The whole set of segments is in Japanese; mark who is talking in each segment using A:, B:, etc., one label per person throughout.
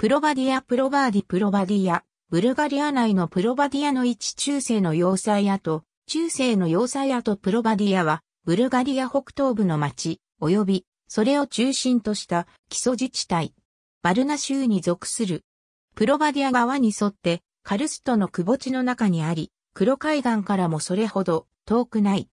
A: プロバディア・プロバーディ・プロバディア、ブルガリア内のプロバディアの一中世の要塞跡、中世の要塞跡プロバディアは、ブルガリア北東部の町、及び、それを中心とした基礎自治体、バルナ州に属する。プロバディア側に沿って、カルストの窪地の中にあり、黒海岸からもそれほど遠くない。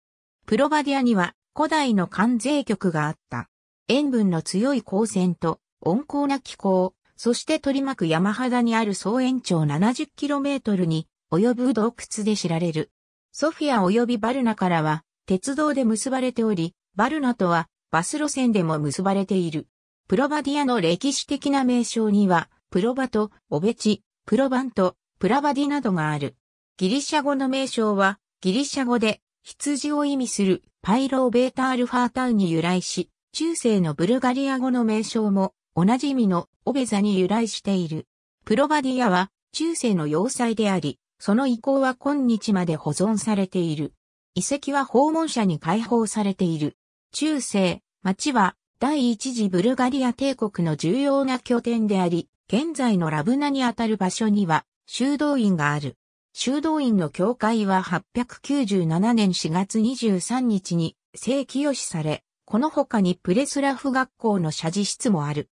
A: プロバディアには古代の関税局があった。塩分の強い光線と温厚な気候、そして取り巻く山肌にある総延長 70km に及ぶ洞窟で知られる。ソフィア及びバルナからは鉄道で結ばれており、バルナとはバス路線でも結ばれている。プロバディアの歴史的な名称には、プロバとオベチ、プロバント、プラバディなどがある。ギリシャ語の名称は、ギリシャ語で羊を意味するパイローベータアルファータウンに由来し、中世のブルガリア語の名称もなじみのオベザに由来している。プロバディアは中世の要塞であり、その遺構は今日まで保存されている。遺跡は訪問者に開放されている。中世、町は第一次ブルガリア帝国の重要な拠点であり、現在のラブナにあたる場所には修道院がある。修道院の教会は897年4月23日に正規予しされ、この他にプレスラフ学校の社事室もある。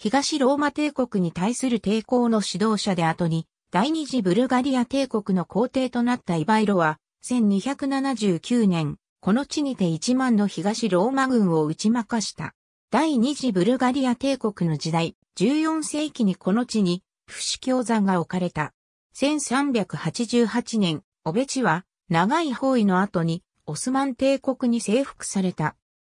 A: 東ローマ帝国に対する抵抗の指導者で後に、第二次ブルガリア帝国の皇帝となったイバイロは、1279年、この地にて1万の東ローマ軍を打ち負かした。第二次ブルガリア帝国の時代、14世紀にこの地に、不死教座が置かれた。1388年、オベチは、長い包囲の後に、オスマン帝国に征服された。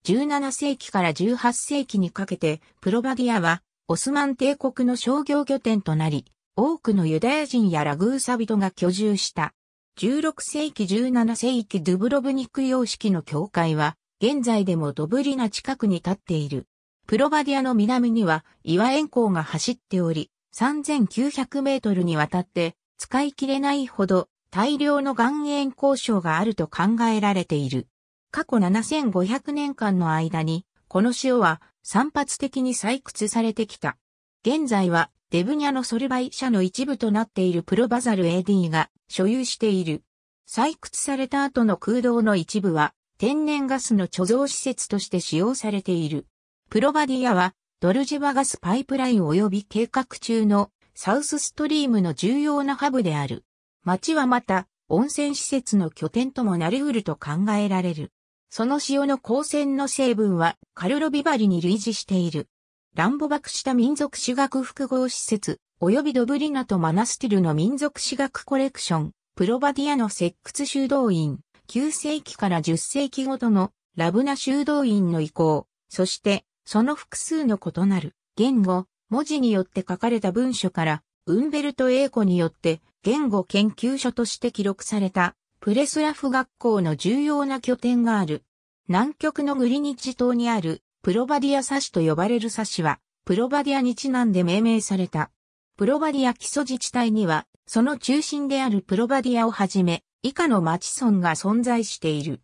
A: 17世紀から18世紀にかけて、プロバディアは、オスマン帝国の商業拠点となり、多くのユダヤ人やラグーサ人が居住した。16世紀17世紀ドゥブロブニク様式の教会は、現在でもドブリナ近くに立っている。プロバディアの南には岩塩港が走っており、3900メートルにわたって使い切れないほど大量の岩塩交渉があると考えられている。過去7500年間の間に、この塩は散発的に採掘されてきた。現在はデブニャのソルバイ社の一部となっているプロバザル AD が所有している。採掘された後の空洞の一部は天然ガスの貯蔵施設として使用されている。プロバディアはドルジバガスパイプライン及び計画中のサウスストリームの重要なハブである。町はまた温泉施設の拠点ともなり得ると考えられる。その塩の光線の成分はカルロビバリに類似している。乱暴爆した民族史学複合施設、及びドブリナとマナスティルの民族史学コレクション、プロバディアの石窟修道院、9世紀から10世紀ごとのラブナ修道院の移行、そしてその複数の異なる言語、文字によって書かれた文書から、ウンベルト・エーコによって言語研究所として記録されたプレスラフ学校の重要な拠点がある。南極のグリニッジ島にあるプロバディアサシと呼ばれるサシは、プロバディアにちなんで命名された。プロバディア基礎自治体には、その中心であるプロバディアをはじめ、以下の町村が存在している。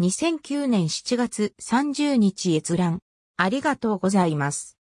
A: 2009年7月30日閲覧。ありがとうございます。